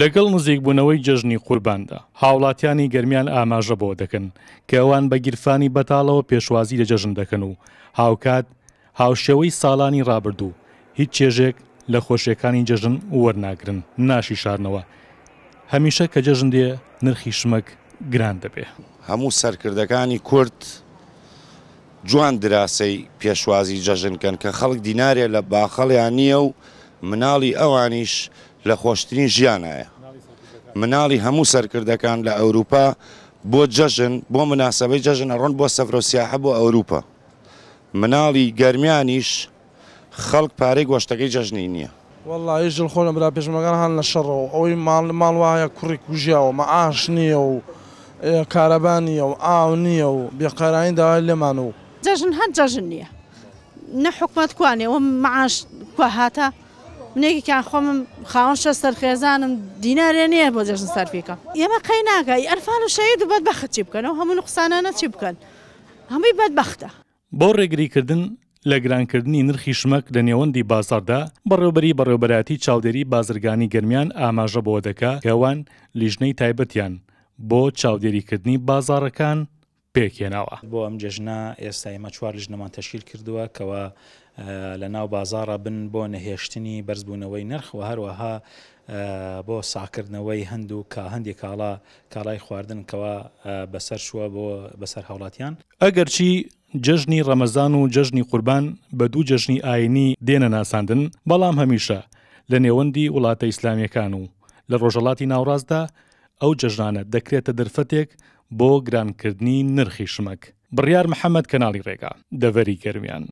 لەگەڵ نزیکبوونەوەی جەژنی قورباندا هاوڵاتیانی گەرمیان ئاماژە بۆ دەکەن کە ئەوان بە گیرفانی بەتاڵەوە پێشوازی لە جەژن دەکەن و هاوکات هاوشێوەی ساڵانی ڕابردوو هیچ چێژێک لە خۆشیەکانی جەژن وەرناگرن ناشی شارنەوە هەمیشە کە جەژن دێ نرخی شمەک گران دەبێ هەموو سەرکردەکانی کورت جوان دراسەی پێشوازی جەژنکەن کە خەڵک دینارێ لە باخەڵیان نییە و مناڵی ئەوانیش لە خۆشترین ژیانایە مناڵی هەموو سەرکردەکان لە ئەوروپا بۆ جەژن بۆ مناسبەی جەژن ئەڕۆن بۆ سەفرۆسیاحە بۆ ئەوروپا مناڵی گەرمیانیش خەڵک پارەی گۆشتەکەی جەژنی نییە والله ژل خۆنم برا پێشمەگەر هەان لە شەڕەوە ئەوەی ماڵ ماڵ وایە کوڕی کوژیاوە مەعاش نییە و کارەبان نییە و ئاو نییە و بێقەرانی داوای لێمان و جەژن هەر جەژن نییە نە حکومت کوانێ و معاش کو هاتە منێکیان خۆم خاون شە سەرخێزانم دیینارێ نییە بۆ جەژن سەرفیکە ئێمە قەی ناکە ئەرفان و شەید و بەد بەخت چی بکەنەوە هەموو قسانانە چی بکەن هەمووی بەد بەختە بۆ ڕێگریکردن لە گرانکردنی نرخی شمەک لە نێوەندی بازاردا بەڕێوبەری بەڕێوبەتی چاودێری بازرگانی گرمیان ئاماژە بۆ دەکا هێوان لیژنەی تایبەتیان بۆ چاودێریکردنی بازارەکان پێکێناوە بۆ ئەم جژنا ئێستا ئێمە چوار ژنەمان تەشکیل کردووە کەوە لە ناو بازارە بن بۆ نەهێشتنی بەرزبوونەوەی نرخوە هەروەها بۆ ساکردنەوەی هەندوو کە هەندێک کاڵا کاڵای خواردنکەوە بەسەر شووە بۆ بەسەر هاوڵاتیان ئەگەرچی جژنی ڕەمەزان و جژنی قوربان بە دوو جژنی ئاینی دێنە ناساندن بەڵام هەمیشە لە نێوەندی وڵاتە ئیسلامیەکان و لە ڕۆژەڵاتی ناوڕاستدا ئەو جەژانە دەکرێتە دەرفەتێک بۆ گرانکردنی نرخی شمەک بڕیار محەممەد کەناڵی ڕێگا دەڤەری گەرمیان